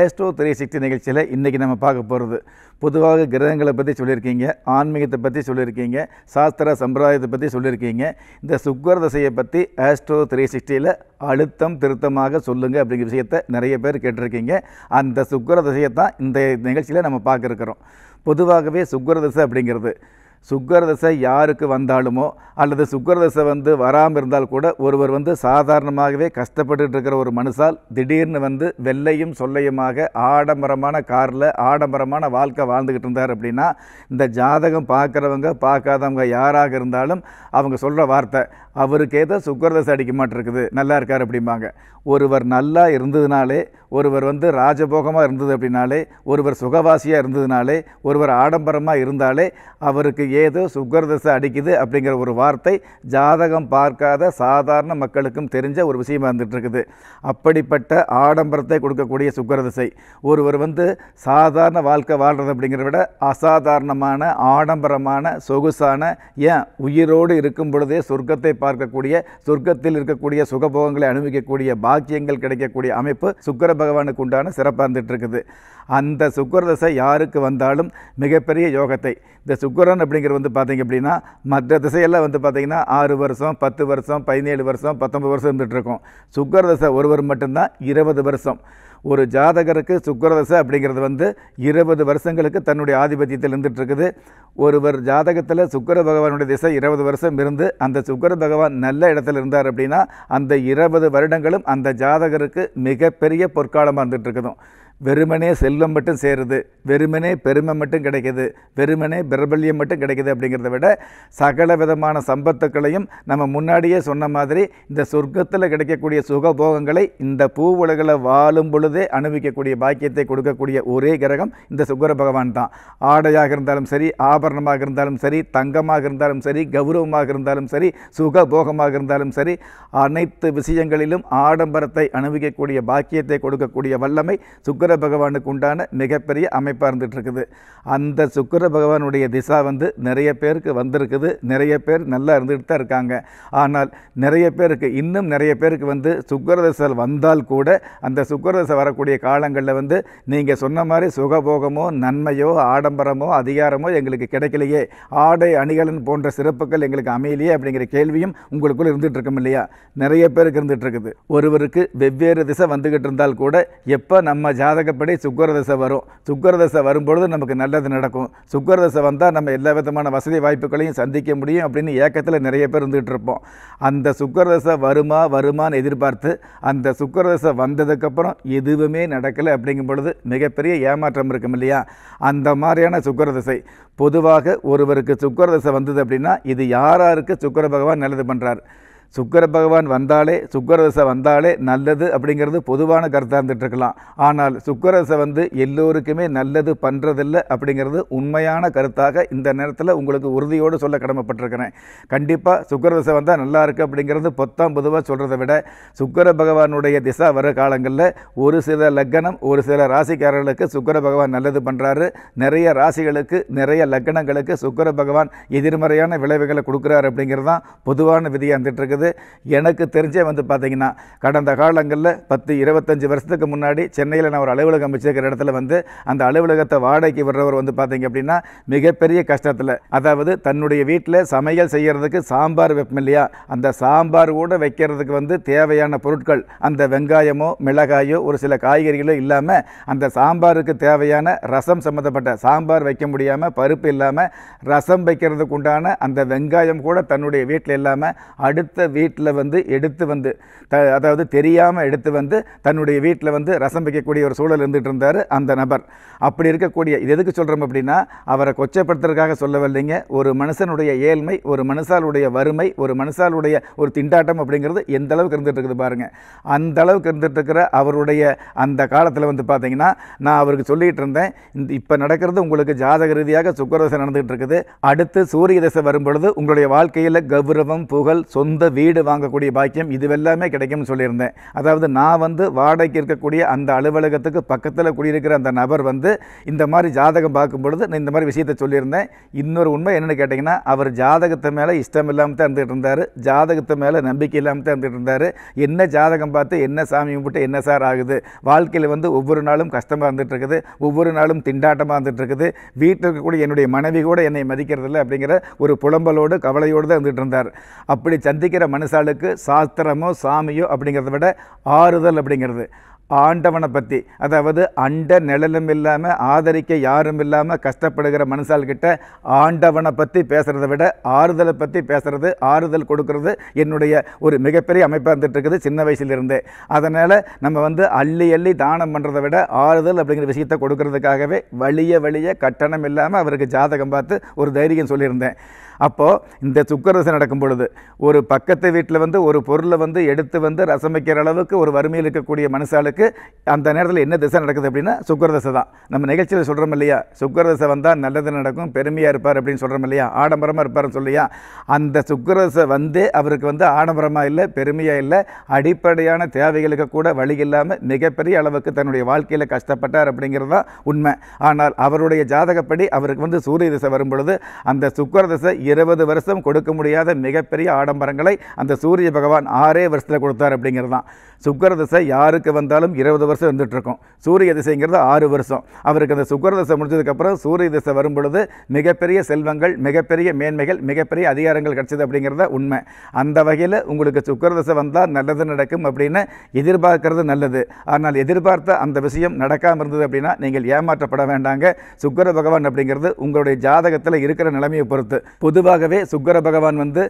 Astro three சக்தி நிகழ்ச்சியில் இன்றைக்கி நம்ம பார்க்க போகிறது பொதுவாக கிரகங்களை பற்றி சொல்லியிருக்கீங்க ஆன்மீகத்தை பற்றி சொல்லியிருக்கீங்க சாஸ்திர சம்பிரதாயத்தை பற்றி சொல்லியிருக்கீங்க இந்த சுக்கர தசையை பற்றி ஆஸ்ட்ரோ த்ரீ சிக்ஸ்டியில் அழுத்தம் திருத்தமாக சொல்லுங்கள் அப்படிங்கிற விஷயத்தை நிறைய பேர் கேட்டிருக்கீங்க அந்த சுக்கர தசையை தான் இந்த நிகழ்ச்சியில் நம்ம பார்க்க இருக்கிறோம் பொதுவாகவே சுக்கர தசை அப்படிங்கிறது சுக்கர தசை யாருக்கு வந்தாலுமோ அல்லது சுக்கர தசை வந்து வராமல் இருந்தால் கூட ஒருவர் வந்து சாதாரணமாகவே கஷ்டப்பட்டு இருக்கிற ஒரு மனுஷால் திடீர்னு வந்து வெள்ளையும் சொல்லையுமாக ஆடம்பரமான காரில் ஆடம்பரமான வாழ்க்கை வாழ்ந்துக்கிட்டு இருந்தார் அப்படின்னா இந்த ஜாதகம் பார்க்குறவங்க பார்க்காதவங்க யாராக இருந்தாலும் அவங்க சொல்கிற வார்த்தை அவருக்கு ஏதோ சுக்கர தசை அடிக்க மாட்டிருக்குது நல்லா இருக்கார் அப்படிம்பாங்க ஒருவர் நல்லா இருந்ததுனாலே ஒருவர் வந்து ராஜபோகமாக இருந்தது அப்படின்னாலே ஒருவர் சுகவாசியாக இருந்ததுனாலே ஒருவர் ஆடம்பரமாக இருந்தாலே அவருக்கு ஏதோ சுகர்தசை அடிக்குது அப்படிங்கிற ஒரு வார்த்தை ஜாதகம் பார்க்காத சாதாரண மக்களுக்கும் தெரிஞ்ச ஒரு விஷயமா இருந்துகிட்ருக்குது அப்படிப்பட்ட ஆடம்பரத்தை கொடுக்கக்கூடிய சுக்கரதிசை ஒருவர் வந்து சாதாரண வாழ்க்கை வாழ்கிறது அப்படிங்கிறத விட அசாதாரணமான ஆடம்பரமான சொகுசான ஏன் உயிரோடு இருக்கும் பொழுதே சொர்க்கத்தை பார்க்கக்கூடிய சொர்க்கத்தில் இருக்கக்கூடிய சுகபோகங்களை அனுபவிக்கக்கூடிய பாக்கியங்கள் கிடைக்கக்கூடிய அமைப்பு சுக்கர பகவானுக்கு உண்டான சிறப்பாக இருந்துகிட்டு இருக்குது அந்த சுக்கரதசை யாருக்கு வந்தாலும் மிகப்பெரிய யோகத்தை இந்த சுக்கரன் அப்படிங்கிறது வந்து பார்த்திங்க அப்படின்னா மற்ற திசையெல்லாம் வந்து பார்த்திங்கன்னா ஆறு வருஷம் பத்து வருஷம் பதினேழு வருஷம் பத்தொம்பது வருஷம் இருந்துகிட்ருக்கோம் சுக்கரதசை ஒருவர் மட்டும்தான் இருபது வருஷம் ஒரு ஜாதகருக்கு சுக்கரதசை அப்படிங்கிறது வந்து இருபது வருஷங்களுக்கு தன்னுடைய ஆதிபத்தியத்தில் இருந்துகிட்ருக்குது ஒருவர் ஜாதகத்தில் சுக்கர பகவானுடைய திசை இருபது வருஷம் இருந்து அந்த சுக்கர பகவான் நல்ல இடத்துல இருந்தார் அப்படின்னா அந்த இருபது வருடங்களும் அந்த ஜாதகருக்கு மிகப்பெரிய பொற்காலமாக இருந்துகிட்ருக்குதும் வெறுமனே செல்வம் மட்டும் சேருது வெறுமனே பெருமை மட்டும் கிடைக்கிது வெறுமனே பிரபல்யம் மட்டும் கிடைக்கிது அப்படிங்கிறத விட சகல விதமான சம்பத்துக்களையும் நம்ம முன்னாடியே சொன்ன மாதிரி இந்த சொர்க்கத்தில் கிடைக்கக்கூடிய சுகபோகங்களை இந்த பூ உலகில் வாழும் பொழுதே அனுபவிக்கக்கூடிய பாக்கியத்தை கொடுக்கக்கூடிய ஒரே கிரகம் இந்த சுக்கர பகவான் தான் ஆடையாக இருந்தாலும் சரி ஆபரணமாக இருந்தாலும் சரி தங்கமாக இருந்தாலும் சரி கௌரவமாக இருந்தாலும் சரி சுகபோகமாக இருந்தாலும் சரி அனைத்து விஷயங்களிலும் ஆடம்பரத்தை அனுபவிக்கக்கூடிய பாக்கியத்தை கொடுக்கக்கூடிய வல்லமை சுக்கர சுக்கர பகவானுக்கு உண்டான மிகப்பெரிய அமைப்பாக இருந்துகிட்டு இருக்குது அந்த சுக்கர பகவானுடைய திசா வந்து நிறைய பேருக்கு வந்திருக்குது நிறைய பேர் நல்லா இருந்துகிட்டு தான் இருக்காங்க ஆனால் நிறைய பேருக்கு இன்னும் நிறைய பேருக்கு வந்து சுக்கர வந்தால் கூட அந்த சுக்கர வரக்கூடிய காலங்களில் வந்து நீங்கள் சொன்ன மாதிரி சுகபோகமோ நன்மையோ ஆடம்பரமோ அதிகாரமோ எங்களுக்கு கிடைக்கலையே ஆடை அணிகலன் போன்ற சிறப்புகள் எங்களுக்கு அமையலையே அப்படிங்கிற கேள்வியும் உங்களுக்குள் இருந்துகிட்ருக்கும் இருக்கும் இல்லையா நிறைய பேருக்கு இருந்துகிட்டு இருக்குது ஒருவருக்கு வெவ்வேறு திசை வந்துக்கிட்டு இருந்தால் கூட எப்போ நம்ம ஜாத ஜாதகப்படி சுக்கரதசை தசை வரும் சுக்கரதசை தசை வரும்பொழுது நமக்கு நல்லது நடக்கும் சுக்கரதசை தசை வந்தால் நம்ம எல்லா விதமான வசதி வாய்ப்புகளையும் சந்திக்க முடியும் அப்படின்னு ஏக்கத்தில் நிறைய பேர் இருந்துகிட்டு இருப்போம் அந்த சுக்கரதசை தசை வருமா வருமானு எதிர்பார்த்து அந்த சுக்கரதசை தசை வந்ததுக்கப்புறம் எதுவுமே நடக்கலை அப்படிங்கும் பொழுது மிகப்பெரிய ஏமாற்றம் இருக்கும் இல்லையா அந்த மாதிரியான சுக்கரதசை தசை பொதுவாக ஒருவருக்கு சுக்கரதசை தசை வந்தது அப்படின்னா இது யாராருக்கு சுக்கர பகவான் நல்லது பண்ணுறார் சுக்கர பகவான் வந்தாலே சுக்கரதசை வந்தாலே நல்லது அப்படிங்கிறது பொதுவான கருத்தாக இருக்கலாம் ஆனால் சுக்கரதசை வந்து எல்லோருக்குமே நல்லது பண்ணுறதில்ல அப்படிங்கிறது உண்மையான கருத்தாக இந்த நேரத்தில் உங்களுக்கு உறுதியோடு சொல்ல கடமைப்பட்டிருக்கிறேன் கண்டிப்பாக சுக்கரதசை வந்தால் நல்லா இருக்குது அப்படிங்கிறது பொத்தாம் பொதுவாக சொல்கிறத விட சுக்கர பகவானுடைய திசா வர காலங்களில் ஒரு சில லக்கணம் ஒரு சில ராசிக்காரர்களுக்கு சுக்கர பகவான் நல்லது பண்ணுறாரு நிறைய ராசிகளுக்கு நிறைய லக்கணங்களுக்கு சுக்கர பகவான் எதிர்மறையான விளைவுகளை கொடுக்குறாரு அப்படிங்கிறது தான் பொதுவான விதியாக இருக்குது கிடையாது எனக்கு தெரிஞ்சே வந்து பார்த்திங்கன்னா கடந்த காலங்களில் பத்து இருபத்தஞ்சி வருஷத்துக்கு முன்னாடி சென்னையில் நான் ஒரு அலுவலகம் அமைச்சிருக்கிற இடத்துல வந்து அந்த அலுவலகத்தை வாடகைக்கு விடுறவர் வந்து பார்த்திங்க அப்படின்னா மிகப்பெரிய கஷ்டத்தில் அதாவது தன்னுடைய வீட்டில் சமையல் செய்கிறதுக்கு சாம்பார் வைப்போம் இல்லையா அந்த சாம்பார் கூட வைக்கிறதுக்கு வந்து தேவையான பொருட்கள் அந்த வெங்காயமோ மிளகாயோ ஒரு சில காய்கறிகளோ இல்லாமல் அந்த சாம்பாருக்கு தேவையான ரசம் சம்மந்தப்பட்ட சாம்பார் வைக்க முடியாமல் பருப்பு இல்லாமல் ரசம் வைக்கிறதுக்கு உண்டான அந்த வெங்காயம் கூட தன்னுடைய வீட்டில் இல்லாமல் அடுத்த வீட்டில் வந்து எடுத்து வந்து த அதாவது தெரியாமல் எடுத்து வந்து தன்னுடைய வீட்டில் வந்து ரசம் வைக்கக்கூடிய ஒரு சூழல் இருந்துகிட்டு இருந்தார் அந்த நபர் அப்படி இருக்கக்கூடிய இது எதுக்கு சொல்கிறோம் அப்படின்னா அவரை கொச்சப்படுத்துறதுக்காக சொல்லவில்லைங்க ஒரு மனுஷனுடைய ஏழ்மை ஒரு மனுஷாலுடைய வறுமை ஒரு மனுஷாலுடைய ஒரு திண்டாட்டம் அப்படிங்கிறது எந்த அளவுக்கு இருந்துகிட்டு இருக்குது பாருங்கள் அந்த அளவுக்கு இருந்துகிட்டு இருக்கிற அவருடைய அந்த காலத்தில் வந்து பார்த்திங்கன்னா நான் அவருக்கு சொல்லிகிட்டு இருந்தேன் இந்த இப்போ நடக்கிறது உங்களுக்கு ஜாதக ரீதியாக சுக்கரதசை நடந்துகிட்டு இருக்குது அடுத்து சூரிய தசை வரும்பொழுது உங்களுடைய வாழ்க்கையில் கௌரவம் புகழ் சொந்த வீடு வாங்கக்கூடிய பாக்கியம் இதுவெல்லாமே கிடைக்கும்னு சொல்லியிருந்தேன் அதாவது நான் வந்து வாடகைக்கு இருக்கக்கூடிய அந்த அலுவலகத்துக்கு பக்கத்தில் குடியிருக்கிற அந்த நபர் வந்து இந்த மாதிரி ஜாதகம் பார்க்கும் பொழுது நான் இந்த மாதிரி விஷயத்தை சொல்லியிருந்தேன் இன்னொரு உண்மை என்னென்னு கேட்டிங்கன்னா அவர் ஜாதகத்தை மேலே இஷ்டம் இல்லாமல் தான் இருந்துகிட்டு இருந்தார் ஜாதகத்தை மேலே நம்பிக்கை இல்லாமல் தான் இருந்துகிட்டு இருந்தார் என்ன ஜாதகம் பார்த்து என்ன சாமி கும்பிட்டு என்ன சார் ஆகுது வாழ்க்கையில் வந்து ஒவ்வொரு நாளும் கஷ்டமாக இருந்துகிட்டு இருக்குது ஒவ்வொரு நாளும் திண்டாட்டமாக இருந்துகிட்டு இருக்குது வீட்டில் இருக்கக்கூடிய என்னுடைய மனைவி கூட என்னை மதிக்கிறதில்ல அப்படிங்கிற ஒரு புலம்பலோடு கவலையோடு தான் இருந்துகிட்டு இருந்தார் அப்படி சந்திக்கிற மனுஷாளுக்கு சாஸ்திரமோ சாமியோ அப்படிங்கிறத விட ஆறுதல் அப்படிங்கிறது ஆண்டவனை பற்றி அதாவது அண்ட நிழலும் இல்லாமல் ஆதரிக்க யாரும் இல்லாமல் கஷ்டப்படுகிற மனுஷால்கிட்ட ஆண்டவனை பற்றி பேசுகிறத விட ஆறுதலை பற்றி பேசுகிறது ஆறுதல் கொடுக்கறது என்னுடைய ஒரு மிகப்பெரிய அமைப்பாக இருந்துகிட்ருக்குது சின்ன வயசுலேருந்தே அதனால் நம்ம வந்து அள்ளி அள்ளி தானம் பண்ணுறதை விட ஆறுதல் அப்படிங்கிற விஷயத்தை கொடுக்கறதுக்காகவே வழிய வழிய கட்டணம் இல்லாமல் அவருக்கு ஜாதகம் பார்த்து ஒரு தைரியம் சொல்லியிருந்தேன் அப்போது இந்த சுக்கரசை நடக்கும் பொழுது ஒரு பக்கத்து வீட்டில் வந்து ஒரு பொருளை வந்து எடுத்து வந்து ரசம் வைக்கிற அளவுக்கு ஒரு வறுமையில் இருக்கக்கூடிய மனுஷாளுக்கு அந்த நேரத்தில் என்ன திசை நடக்குது அப்படின்னா சுக்கரதசை தான் நம்ம நிகழ்ச்சியில் சொல்கிறோம் இல்லையா சுக்கரதசை வந்தால் நல்லது நடக்கும் பெருமையாக இருப்பார் அப்படின்னு சொல்கிறோம் இல்லையா ஆடம்பரமாக இருப்பார்னு சொல்லியா அந்த சுக்கரதசை வந்து அவருக்கு வந்து ஆடம்பரமாக இல்லை பெருமையாக இல்லை அடிப்படையான தேவைகளுக்கு கூட வழி இல்லாமல் மிகப்பெரிய அளவுக்கு தன்னுடைய வாழ்க்கையில் கஷ்டப்பட்டார் அப்படிங்கிறது தான் உண்மை ஆனால் அவருடைய ஜாதகப்படி அவருக்கு வந்து சூரிய திசை வரும் பொழுது அந்த சுக்கரதசை இருபது வருஷம் கொடுக்க முடியாத மிகப்பெரிய ஆடம்பரங்களை அந்த சூரிய பகவான் ஆறே வருஷத்தில் கொடுத்தார் அப்படிங்கிறது தான் சுக்கர திசை யாருக்கு வந்தாலும் இருபது வருஷம் இருந்துகிட்ருக்கும் சூரிய திசைங்கிறது ஆறு வருஷம் அவருக்கு அந்த சுக்கர திசை முடிஞ்சதுக்கப்புறம் சூரிய திசை வரும் பொழுது மிகப்பெரிய செல்வங்கள் மிகப்பெரிய மேன்மைகள் மிகப்பெரிய அதிகாரங்கள் கிடச்சிது அப்படிங்கிறத உண்மை அந்த வகையில் உங்களுக்கு சுக்கர திசை வந்தால் நல்லது நடக்கும் அப்படின்னு எதிர்பார்க்கறது நல்லது ஆனால் எதிர்பார்த்த அந்த விஷயம் நடக்காமல் இருந்தது அப்படின்னா நீங்கள் ஏமாற்றப்பட வேண்டாங்க சுக்கர பகவான் அப்படிங்கிறது உங்களுடைய ஜாதகத்தில் இருக்கிற நிலைமையை பொறுத்து பொது பொதுவாகவே சுக்கர பகவான் வந்து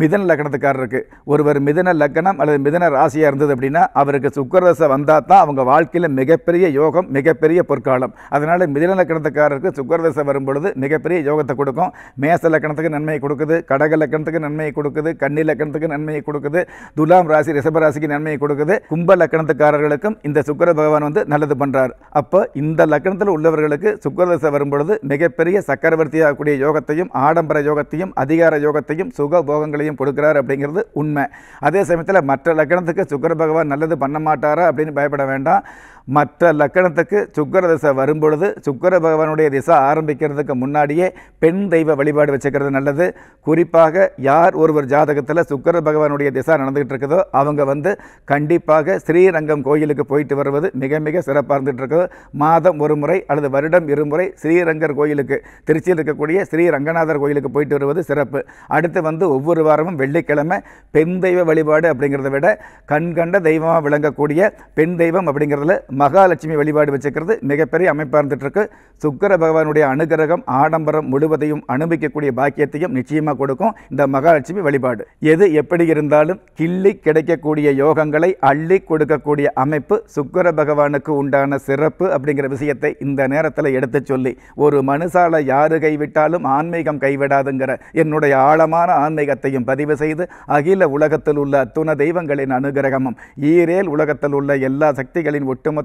மிதன லக்கணத்துக்காரருக்கு ஒருவர் மிதன லக்கணம் அல்லது மிதன ராசியாக இருந்தது அப்படின்னா அவருக்கு சுக்கரதசை வந்தால் தான் அவங்க வாழ்க்கையில் மிகப்பெரிய யோகம் மிகப்பெரிய பொற்காலம் அதனால் மிதன லக்கணத்துக்காரருக்கு சுக்கரதசை வரும்பொழுது மிகப்பெரிய யோகத்தை கொடுக்கும் மேச லக்கணத்துக்கு நன்மையை கொடுக்குது கடக லக்கணத்துக்கு நன்மையை கொடுக்குது கன்னி லக்கணத்துக்கு நன்மையை கொடுக்குது துலாம் ராசி ரிஷபராசிக்கு நன்மையை கொடுக்குது கும்ப லக்கணத்துக்காரர்களுக்கும் இந்த சுக்கர பகவான் வந்து நல்லது பண்ணுறார் அப்போ இந்த லக்கணத்தில் உள்ளவர்களுக்கு சுக்கரதசை வரும்பொழுது மிகப்பெரிய சக்கரவர்த்தியாகக்கூடிய யோகத்தையும் ஆடம்பர யோகத்தையும் அதிகார யோகத்தையும் சுக போகங்கள் பலன்களையும் கொடுக்குறார் அப்படிங்கிறது உண்மை அதே சமயத்தில் மற்ற லக்கணத்துக்கு சுக்கர பகவான் நல்லது பண்ண மாட்டாரா அப்படின்னு பயப்பட வேண்டாம் மற்ற லக்கணத்துக்கு சுக்கர திசை வரும்பொழுது சுக்கர பகவானுடைய திசை ஆரம்பிக்கிறதுக்கு முன்னாடியே பெண் தெய்வ வழிபாடு வச்சுக்கிறது நல்லது குறிப்பாக யார் ஒருவர் ஜாதகத்தில் சுக்கர பகவானுடைய திசை நடந்துகிட்டு இருக்குதோ அவங்க வந்து கண்டிப்பாக ஸ்ரீரங்கம் கோயிலுக்கு போயிட்டு வருவது மிக மிக சிறப்பாக இருந்துகிட்டு இருக்குது மாதம் ஒரு முறை அல்லது வருடம் இருமுறை ஸ்ரீரங்கர் கோயிலுக்கு திருச்சியில் இருக்கக்கூடிய ஸ்ரீ ரங்கநாதர் கோயிலுக்கு போயிட்டு வருவது சிறப்பு அடுத்து வந்து ஒவ்வொரு வாரமும் வெள்ளிக்கிழமை பெண் தெய்வ வழிபாடு அப்படிங்கிறத விட கண்கண்ட தெய்வமாக விளங்கக்கூடிய பெண் தெய்வம் அப்படிங்கிறதுல மகாலட்சுமி வழிபாடு வச்சுக்கிறது மிகப்பெரிய அமைப்பாக இருந்துகிட்ருக்கு சுக்கர பகவானுடைய அனுகிரகம் ஆடம்பரம் முழுவதையும் அனுபவிக்கக்கூடிய பாக்கியத்தையும் நிச்சயமாக கொடுக்கும் இந்த மகாலட்சுமி வழிபாடு எது எப்படி இருந்தாலும் கிள்ளி கிடைக்கக்கூடிய யோகங்களை அள்ளி கொடுக்கக்கூடிய அமைப்பு சுக்கர பகவானுக்கு உண்டான சிறப்பு அப்படிங்கிற விஷயத்தை இந்த நேரத்தில் எடுத்து சொல்லி ஒரு மனுஷால யாரு கைவிட்டாலும் ஆன்மீகம் கைவிடாதுங்கிற என்னுடைய ஆழமான ஆன்மீகத்தையும் பதிவு செய்து அகில உலகத்தில் உள்ள அத்துண தெய்வங்களின் அனுகிரகமும் ஈரேல் உலகத்தில் உள்ள எல்லா சக்திகளின் ஒட்டுமொத்த